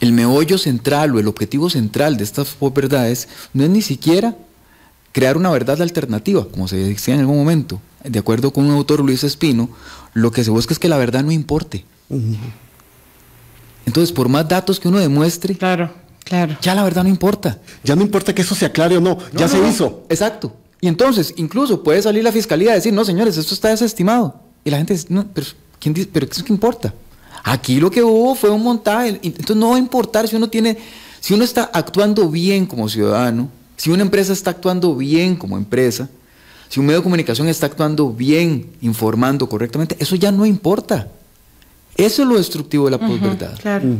El meollo central o el objetivo central de estas verdades no es ni siquiera crear una verdad alternativa, como se decía en algún momento. De acuerdo con un autor, Luis Espino, lo que se busca es que la verdad no importe. Entonces, por más datos que uno demuestre, claro, claro. ya la verdad no importa. Ya no importa que eso se aclare o no, ya se hizo. Exacto. Y entonces, incluso puede salir la fiscalía a decir, no, señores, esto está desestimado. Y la gente dice, no, pero, ¿quién dice, pero ¿qué importa? Aquí lo que hubo fue un montaje. Entonces no va a importar si uno tiene, si uno está actuando bien como ciudadano, si una empresa está actuando bien como empresa, si un medio de comunicación está actuando bien, informando correctamente, eso ya no importa. Eso es lo destructivo de la posverdad.